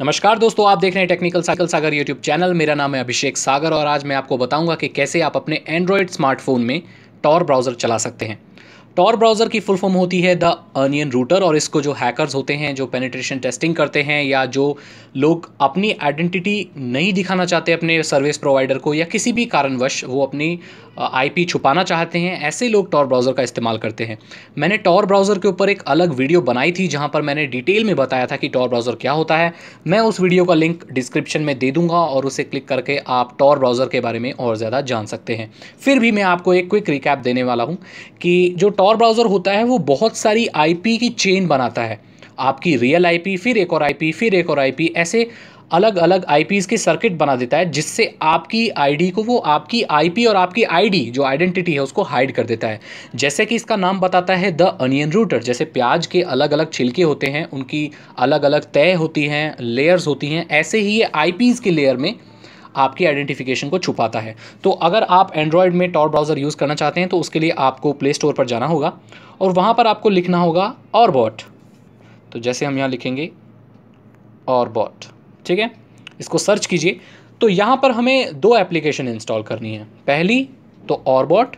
नमस्कार दोस्तों आप देख रहे हैं technical cycle Sagar YouTube channel मेरा नाम है अभिषेक सागर और आज मैं आपको बताऊंगा कि कैसे आप अपने एंड्रॉयड स्मार्टफोन में टॉर ब्राउज़र चला सकते हैं टॉर ब्राउज़र की फुल फॉर्म होती है द अनियन रूटर और इसको जो हैकर्स होते हैं जो पेनिट्रेशन टेस्टिंग करते हैं या जो लोग अपनी आइडेंटिटी नहीं दिखाना चाहते अपने सर्विस प्रोवाइडर को या किसी भी कारणवश वो अपनी आईपी छुपाना चाहते हैं ऐसे लोग टॉर ब्राउज़र का इस्तेमाल करते हैं मैंने टॉर ब्राउज़र के ऊपर एक अलग वीडियो बनाई थी जहाँ पर मैंने डिटेल में बताया था कि टॉर ब्राउज़र क्या होता है मैं उस वीडियो का लिंक डिस्क्रिप्शन में दे दूँगा और उसे क्लिक करके आप टॉर ब्राउज़र के बारे में और ज़्यादा जान सकते हैं फिर भी मैं आपको एक क्विक रिकैप देने वाला हूँ कि जो टॉर ब्राउज़र होता है वो बहुत सारी आईपी की चेन बनाता है आपकी रियल आईपी फिर एक और आईपी फिर एक और आईपी ऐसे अलग अलग आईपीज़ के सर्किट बना देता है जिससे आपकी आईडी को वो आपकी आईपी और आपकी आईडी जो आइडेंटिटी है उसको हाइड कर देता है जैसे कि इसका नाम बताता है द अनियन रूटर जैसे प्याज के अलग अलग छिलके होते हैं उनकी अलग अलग तय होती हैं लेयर्स होती हैं ऐसे ही ये आईपीज़ के लेयर में आपकी आइडेंटिफिकेशन को छुपाता है तो अगर आप एंड्रॉयड में टॉर ब्राउज़र यूज़ करना चाहते हैं तो उसके लिए आपको प्ले स्टोर पर जाना होगा और वहाँ पर आपको लिखना होगा और बॉट तो जैसे हम यहाँ लिखेंगे और बॉट ठीक है इसको सर्च कीजिए तो यहाँ पर हमें दो एप्लीकेशन इंस्टॉल करनी है पहली तो और बॉट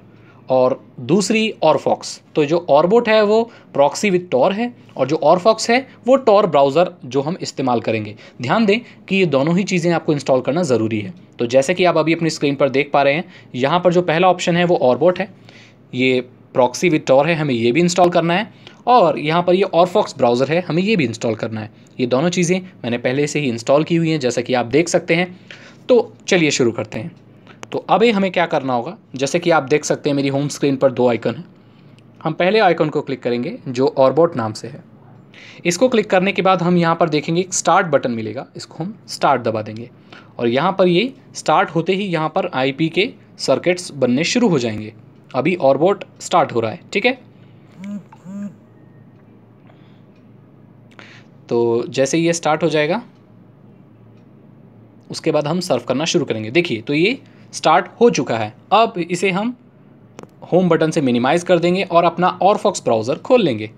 और दूसरी ऑरफॉक्स तो जो ऑरबोट है वो प्रॉक्सी विद टॉर है और जो ऑरफॉक्स है वो टॉर ब्राउज़र जो हम इस्तेमाल करेंगे ध्यान दें कि ये दोनों ही चीज़ें आपको इंस्टॉल करना ज़रूरी है तो जैसे कि आप अभी अपनी स्क्रीन पर देख पा रहे हैं यहाँ पर जो पहला ऑप्शन है वो ऑरबोट है ये प्रॉक्सी विद टॉर है हमें ये भी इंस्टॉल करना है और यहाँ पर ये ऑरफॉक्स ब्राउज़र है हमें ये भी इंस्टॉल करना है ये दोनों चीज़ें मैंने पहले से ही इंस्टॉल की हुई हैं जैसा कि आप देख सकते हैं तो चलिए शुरू करते हैं तो अब ये हमें क्या करना होगा जैसे कि आप देख सकते हैं मेरी होम स्क्रीन पर दो आइकन हैं हम पहले आइकन को क्लिक करेंगे जो ऑरबोट नाम से है इसको क्लिक करने के बाद हम यहाँ पर देखेंगे एक स्टार्ट बटन मिलेगा इसको हम स्टार्ट दबा देंगे और यहाँ पर ये स्टार्ट होते ही यहाँ पर आई के सर्किट्स बनने शुरू हो जाएंगे अभी ऑरबोट स्टार्ट हो रहा है ठीक है तो जैसे ये स्टार्ट हो जाएगा उसके बाद हम सर्व करना शुरू करेंगे देखिए तो ये स्टार्ट हो चुका है अब इसे हम होम बटन से मिनिमाइज़ कर देंगे और अपना ऑरफॉक्स ब्राउज़र खोल लेंगे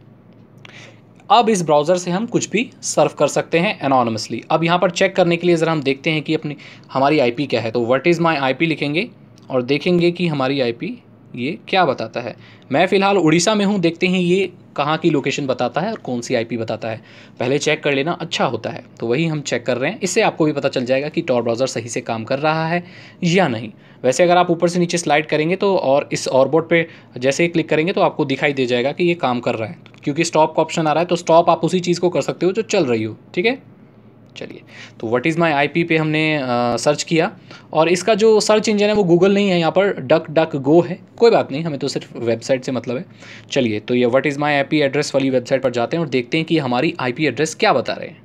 अब इस ब्राउज़र से हम कुछ भी सर्व कर सकते हैं एनॉनमसली अब यहाँ पर चेक करने के लिए ज़रा हम देखते हैं कि अपनी हमारी आईपी क्या है तो वट इज़ माई आईपी लिखेंगे और देखेंगे कि हमारी आईपी ये क्या बताता है मैं फ़िलहाल उड़ीसा में हूँ देखते हैं ये कहाँ की लोकेशन बताता है और कौन सी आईपी बताता है पहले चेक कर लेना अच्छा होता है तो वही हम चेक कर रहे हैं इससे आपको भी पता चल जाएगा कि टॉर ब्राउज़र सही से काम कर रहा है या नहीं वैसे अगर आप ऊपर से नीचे स्लाइड करेंगे तो और इस बोर्ड पर जैसे ही क्लिक करेंगे तो आपको दिखाई दे जाएगा कि ये काम कर रहा है क्योंकि स्टॉप का ऑप्शन आ रहा है तो स्टॉप आप उसी चीज़ को कर सकते हो जो चल रही हो ठीक है चलिए तो व्हाट इज़ माई आई पे हमने सर्च किया और इसका जो सर्च इंजन है वो गूगल नहीं है यहाँ पर डक डक गो है कोई बात नहीं हमें तो सिर्फ वेबसाइट से मतलब है चलिए तो ये what is my I address वाली वेबसाइट पर जाते हैं और देखते हैं कि हमारी आई एड्रेस क्या बता रहे हैं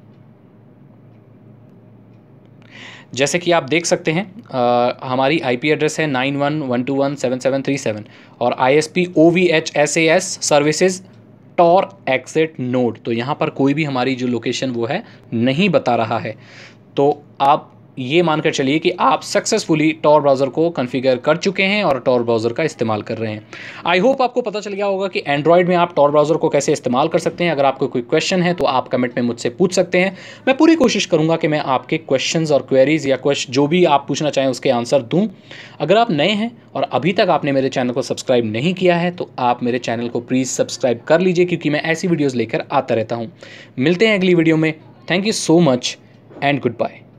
जैसे कि आप देख सकते हैं आ, हमारी आईपी एड्रेस है nine one one two one seven seven three seven और I S P O V H S A S services Tor exit node तो यहाँ पर कोई भी हमारी जो लोकेशन वो है नहीं बता रहा है तो आप ये मानकर चलिए कि आप सक्सेसफुली टॉर ब्राउज़र को कॉन्फ़िगर कर चुके हैं और टॉर ब्राउज़र का इस्तेमाल कर रहे हैं आई होप आपको पता चल गया होगा कि एंड्रॉयड में आप टॉर ब्राउज़र को कैसे इस्तेमाल कर सकते हैं अगर आपको कोई क्वेश्चन है तो आप कमेंट में मुझसे पूछ सकते हैं मैं पूरी कोशिश करूँगा कि मैं आपके क्वेश्चन और क्वेरीज़ या क्वेश्चन जो भी आप पूछना चाहें उसके आंसर दूँ अगर आप नए हैं और अभी तक आपने मेरे चैनल को सब्सक्राइब नहीं किया है तो आप मेरे चैनल को प्लीज़ सब्सक्राइब कर लीजिए क्योंकि मैं ऐसी वीडियोज़ लेकर आता रहता हूँ मिलते हैं अगली वीडियो में thank you so much and good bye